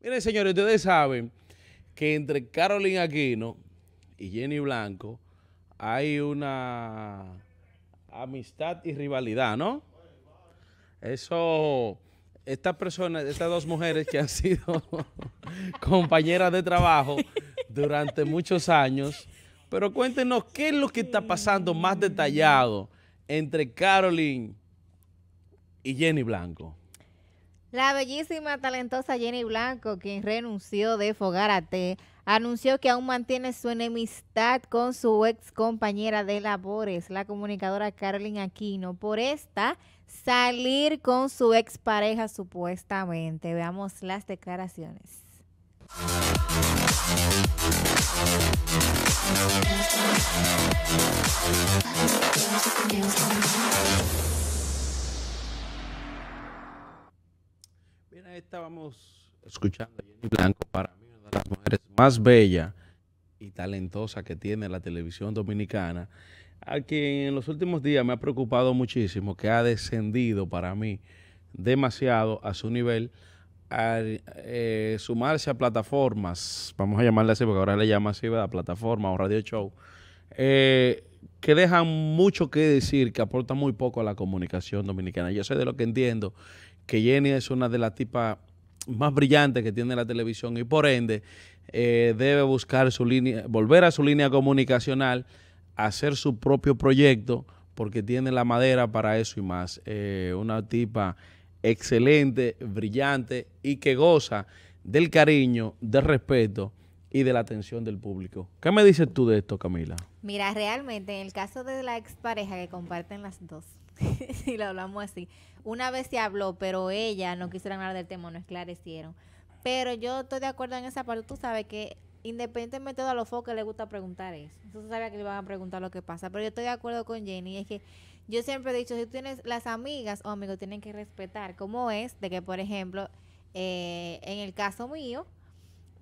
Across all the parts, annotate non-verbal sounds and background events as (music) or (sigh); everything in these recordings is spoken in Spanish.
Miren, señores, ustedes saben que entre Caroline Aquino y Jenny Blanco hay una amistad y rivalidad, ¿no? Eso, estas personas, estas dos mujeres que han sido (laughs) compañeras de trabajo durante muchos años, pero cuéntenos qué es lo que está pasando más detallado entre Carolyn y Jenny Blanco. La bellísima, talentosa Jenny Blanco, quien renunció de Fogarate, anunció que aún mantiene su enemistad con su ex compañera de labores, la comunicadora Carolyn Aquino, por esta salir con su expareja supuestamente. Veamos las declaraciones. estábamos escuchando a Jenny Blanco, para mí una de las mujeres más bellas y talentosa que tiene la televisión dominicana, a quien en los últimos días me ha preocupado muchísimo, que ha descendido para mí demasiado a su nivel a eh, sumarse a plataformas, vamos a llamarle así porque ahora le llama así, ¿verdad? Plataforma o radio show, eh, que dejan mucho que decir, que aporta muy poco a la comunicación dominicana. Yo sé de lo que entiendo que Jenny es una de las tipas más brillantes que tiene la televisión y por ende eh, debe buscar su línea, volver a su línea comunicacional, hacer su propio proyecto, porque tiene la madera para eso y más. Eh, una tipa excelente, brillante y que goza del cariño, del respeto y de la atención del público. ¿Qué me dices tú de esto, Camila? Mira, realmente en el caso de la expareja que comparten las dos, si (laughs) lo hablamos así. Una vez se habló, pero ella no quisiera hablar del tema, no esclarecieron. Pero yo estoy de acuerdo en esa parte. Tú sabes que independientemente de los focos le gusta preguntar eso. Entonces sabía que le van a preguntar lo que pasa. Pero yo estoy de acuerdo con Jenny. Es que yo siempre he dicho, si tú tienes las amigas o amigos, tienen que respetar. ¿Cómo es de que, por ejemplo, eh, en el caso mío,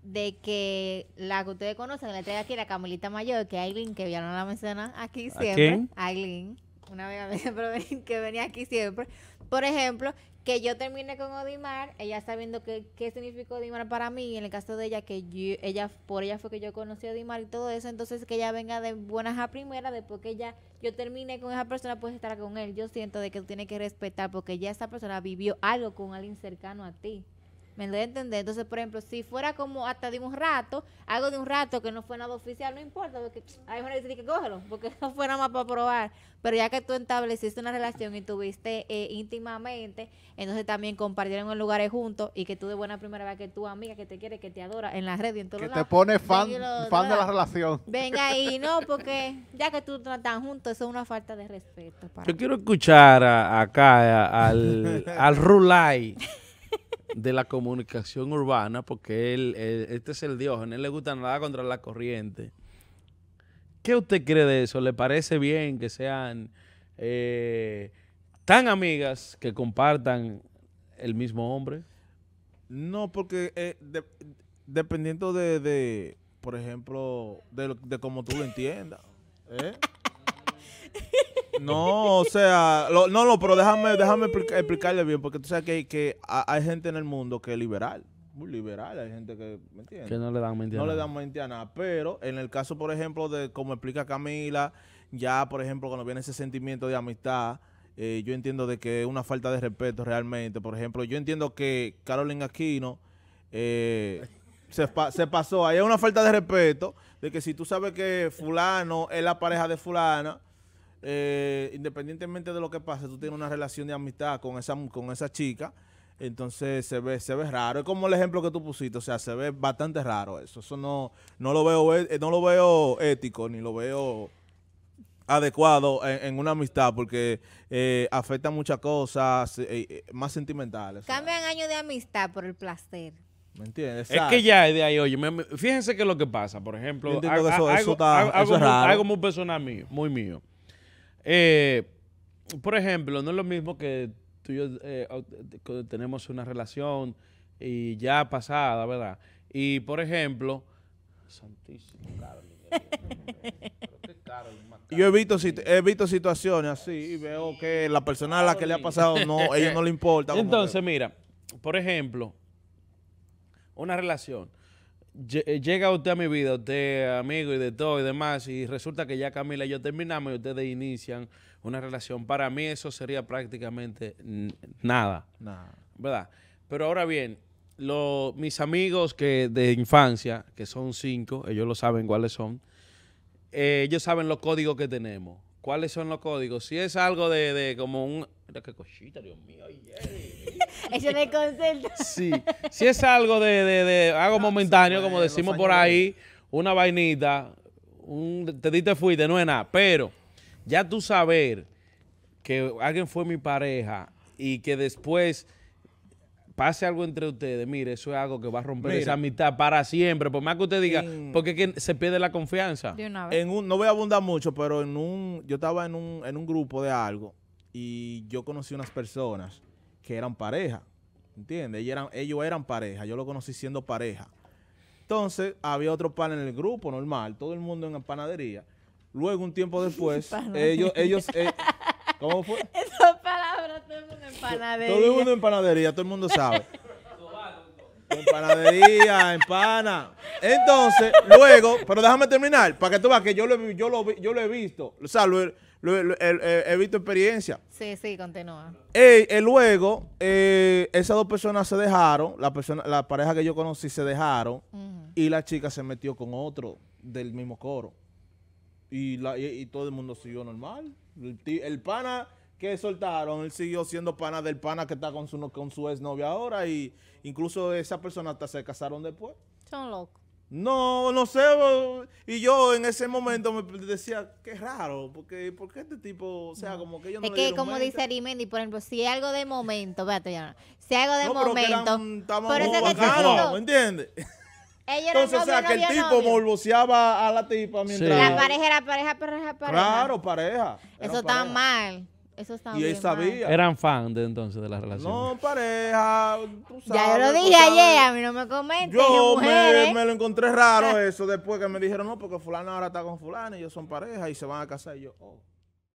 de que la que ustedes conocen, la traigo aquí, la Camilita Mayor, que Aileen, que ya no la menciona aquí siempre. Aileen una amiga (laughs) que venía aquí siempre, por ejemplo, que yo termine con Odimar, ella sabiendo que qué, significó Odimar para mí, en el caso de ella, que ella, por ella fue que yo conocí a Odimar y todo eso, entonces que ella venga de buenas a primeras, después que ella, yo termine con esa persona, pues estar con él. Yo siento de que tú tienes que respetar, porque ya esa persona vivió algo con alguien cercano a ti. Me doy a entender. Entonces, por ejemplo, si fuera como hasta de un rato, algo de un rato que no fue nada oficial, no importa, porque hay una que cógelo, porque (laughs) no fue nada más para probar. Pero ya que tú estableciste una relación y tuviste eh, íntimamente, entonces también compartieron en lugares juntos y que tú de buena primera vez que tu amiga que te quiere, que te adora en la red y en Que te pone fan, fan de la relación. Venga ahí, (laughs) no, porque ya que tú están juntos, eso es una falta de respeto. Yo quiero escuchar acá al, (laughs) al Rulay de la comunicación urbana, porque él, este es el dios él le gusta nada contra la corriente. ¿Qué usted cree de eso? ¿Le parece bien que sean eh, tan amigas que compartan el mismo hombre? No, porque eh, dependiendo de, por ejemplo, de, de cómo tú lo entiendas. ¿eh? (laughs) No, o sea, no, no, pero déjame, déjame explicarle bien, porque tú sabes que, que hay gente en el mundo que es liberal muy liberal, hay gente que, ¿me no le dan mente nada. No le dan mentira nada, pero en el caso, por ejemplo, de como explica Camila, ya, por ejemplo, cuando viene ese sentimiento de amistad, eh, yo entiendo de que es una falta de respeto realmente. Por ejemplo, yo entiendo que Carolina Aquino eh, se, se pasó, hay una falta de respeto, de que si tú sabes que fulano es la pareja de fulana, eh, independientemente de lo que pase, tú tienes una relación de amistad con esa, con esa chica, entonces se ve, se ve raro. Es como el ejemplo que tú pusiste, o sea, se ve bastante raro eso. Eso no, no lo veo, eh, no lo veo ético, ni lo veo adecuado en, una amistad porque eh, afecta muchas cosas más sentimentales. Cambian años de amistad por el placer. ¿Me entiendes? Es que ya es de ahí, oye, fíjense que lo que pasa, por ejemplo, algo, algo muy personal muy mío. Eh, por ejemplo, no es lo mismo que tú y yo eh, tenemos una relación y ya pasada, ¿verdad? Y por ejemplo, santísimo, Yo he visto, he visto situaciones así y veo que la persona a la que le ha pasado no, a ellos no le importa. Entonces, mira, por ejemplo, una relación. Eh, llega usted a mi vida, usted amigo y de todo y demás, y resulta que ya Camila y yo terminamos y ustedes inician una relación. Para mí eso sería prácticamente nada. Nada. ¿Verdad? Pero ahora bien, mis amigos que de infancia, que son cinco, ellos lo saben cuáles son, eh, ellos saben los códigos que tenemos. ¿Cuáles son los códigos? Si es algo de, de como un... Mira qué cosita, Dios mío. Eso me concentra. Sí. Si es algo de, de, algo ah, momentáneo, como decimos por ahí, una vainita, un, te diste fuiste, no es nada. Pero ya tú saber que alguien fue mi pareja y que después pase algo entre ustedes, mire, eso es algo que va a romper esa amistad para siempre. Por más que usted diga, porque se pierde la confianza. no voy a abundar mucho, pero en un, yo estaba en un, grupo de algo y yo conocí unas personas que eran pareja. ¿Entiendes? Ellos eran, pareja, yo lo conocí siendo pareja. Entonces, había otro pan en el grupo, normal, todo el mundo en la panadería. Luego, un tiempo (laughs) después, ellos, ellos, eh, ¿cómo fue? (laughs) Todo el mundo en panadería, todo el mundo sabe. en panadería, en pana. Entonces, luego, pero déjame terminar, para que tú veas que yo lo, yo yo lo he visto. O sea, lo, he visto experiencia. Sí, sí, continúa. Eh, luego, eh, esas dos personas se dejaron, la, pareja que yo conocí se dejaron, y la chica se metió con otro del mismo coro. Y, todo el mundo siguió normal. el pana que soltaron, él siguió siendo pana del pana que está con su, con su exnovia ahora y incluso esa persona hasta se casaron después. Son locos. No, no sé. Y yo en ese momento me decía, qué raro, porque ¿por qué este tipo, o sea, como que yo no Es que como dice dice Arimendi, por ejemplo, si algo de momento, espérate, ya si algo de momento, por eso que claro, ¿me entiendes? Ella Entonces, o sea, que el tipo novio. a la tipa mientras... La pareja era pareja, pareja, pareja. Claro, pareja. Eso está mal. Eso estaba y bien sabía. Eran fan de entonces de la relación. No, pareja. ya yo lo dije ayer, a mí no me comenten. Yo me, lo encontré raro (laughs) eso después que me dijeron, no, porque fulano ahora está con fulano y ellos son pareja y se van a casar. Y yo, oh".